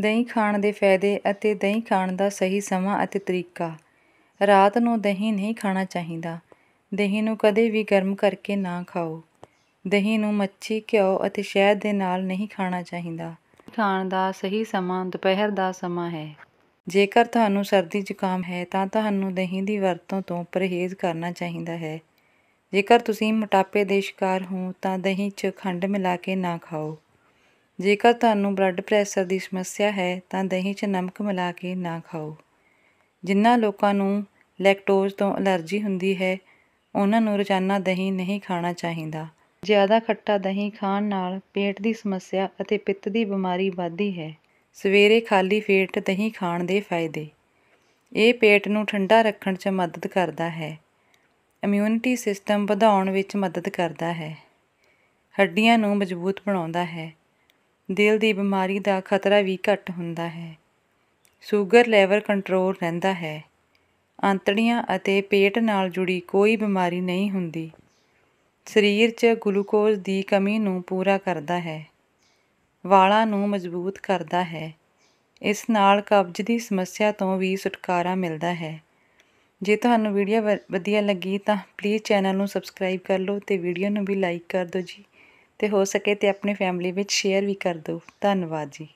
ਦਹੀਂ ਖਾਣ ਦੇ ਫਾਇਦੇ ਅਤੇ ਦਹੀਂ ਖਾਣ ਦਾ ਸਹੀ ਸਮਾਂ ਅਤੇ ਤਰੀਕਾ ਰਾਤ ਨੂੰ ਦਹੀਂ ਨਹੀਂ ਖਾਣਾ ਚਾਹੀਦਾ ਦਹੀਂ ਨੂੰ ਕਦੇ ਵੀ ਗਰਮ ਕਰਕੇ ਨਾ ਖਾਓ ਦਹੀਂ ਨੂੰ ਮੱਛੀ ਘਿਓ ਅਤੇ ਸ਼ਹਿਦ ਦੇ ਨਾਲ ਨਹੀਂ ਖਾਣਾ ਚਾਹੀਦਾ ਖਾਣ ਦਾ ਸਹੀ ਸਮਾਂ ਦੁਪਹਿਰ ਦਾ ਸਮਾਂ ਹੈ ਜੇਕਰ ਤੁਹਾਨੂੰ ਸਰਦੀ ਜ਼ੁਕਾਮ ਹੈ ਤਾਂ ਤੁਹਾਨੂੰ ਦਹੀਂ ਦੀ ਵਰਤੋਂ ਤੋਂ ਪਰਹੇਜ਼ ਕਰਨਾ ਚਾਹੀਦਾ ਹੈ ਜੇਕਰ ਤੁਸੀਂ ਮੋਟਾਪੇ ਦੇ ਸ਼ਿਕਾਰ ਹੋ ਤਾਂ ਦਹੀਂ 'ਚ ਖੰਡ ਮਿਲਾ ਕੇ ਨਾ ਖਾਓ ਜੇਕਰ ਤੁਹਾਨੂੰ ਬਲੱਡ ਪ੍ਰੈਸ਼ਰ ਦੀ ਸਮੱਸਿਆ ਹੈ ਤਾਂ ਦਹੀਂ 'ਚ ਨਮਕ ਮਿਲਾ ਕੇ ਨਾ ਖਾਓ ਜਿਨ੍ਹਾਂ ਲੋਕਾਂ ਨੂੰ ਲੈਕਟੋਜ਼ ਤੋਂ ਅਲਰਜੀ ਹੁੰਦੀ ਹੈ ਉਹਨਾਂ ਨੂੰ ਰੋਜ਼ਾਨਾ ਦਹੀਂ ਨਹੀਂ ਖਾਣਾ ਚਾਹੀਦਾ ਜ਼ਿਆਦਾ ਖੱਟਾ ਦਹੀਂ ਖਾਣ ਨਾਲ ਪੇਟ ਦੀ ਸਮੱਸਿਆ ਅਤੇ ਪਿੱਤ ਦੀ ਬਿਮਾਰੀ ਵੱਧਦੀ ਹੈ ਸਵੇਰੇ ਖਾਲੀ ਪੇਟ ਦਹੀਂ ਖਾਣ ਦੇ ਫਾਇਦੇ ਇਹ ਪੇਟ ਨੂੰ ਠੰਡਾ ਰੱਖਣ 'ਚ ਮਦਦ ਕਰਦਾ ਹੈ ਇਮਿਊਨਿਟੀ ਸਿਸਟਮ ਵਧਾਉਣ ਵਿੱਚ ਮਦਦ ਕਰਦਾ ਹੈ ਹੱਡੀਆਂ ਨੂੰ ਮਜ਼ਬੂਤ ਬਣਾਉਂਦਾ ਹੈ ਦਿਲ ਦੀ ਬਿਮਾਰੀ ਦਾ ਖਤਰਾ ਵੀ ਘੱਟ ਹੁੰਦਾ ਹੈ ਸ਼ੂਗਰ ਲੈਵਲ ਕੰਟਰੋਲ ਰਹਿੰਦਾ ਹੈ ਆਂਤੜੀਆਂ ਅਤੇ ਪੇਟ ਨਾਲ ਜੁੜੀ ਕੋਈ ਬਿਮਾਰੀ ਨਹੀਂ ਹੁੰਦੀ ਸਰੀਰ 'ਚ ਗਲੂਕੋਜ਼ ਦੀ ਕਮੀ ਨੂੰ ਪੂਰਾ ਕਰਦਾ ਹੈ ਵਾਲਾਂ ਨੂੰ ਮਜ਼ਬੂਤ ਕਰਦਾ ਹੈ ਇਸ ਨਾਲ ਕਬਜ਼ ਦੀ ਸਮੱਸਿਆ ਤੋਂ ਵੀ ਛੁਟਕਾਰਾ ਮਿਲਦਾ ਹੈ ਜੇ ਤੁਹਾਨੂੰ ਵੀਡੀਓ ਵਧੀਆ ਲੱਗੀ ਤਾਂ ਪਲੀਜ਼ ਚੈਨਲ ਨੂੰ ਸਬਸਕ੍ਰਾਈਬ ਕਰ ਲਓ ਤੇ ਵੀਡੀਓ ਨੂੰ ਵੀ ਲਾਈਕ ਕਰ ਦਿਓ ਜੀ ਤੇ ਹੋ ਸਕੇ ਤੇ ਆਪਣੀ ਫੈਮਿਲੀ ਵਿੱਚ ਸ਼ੇਅਰ ਵੀ ਕਰ ਦਿਓ ਧੰਨਵਾਦ ਜੀ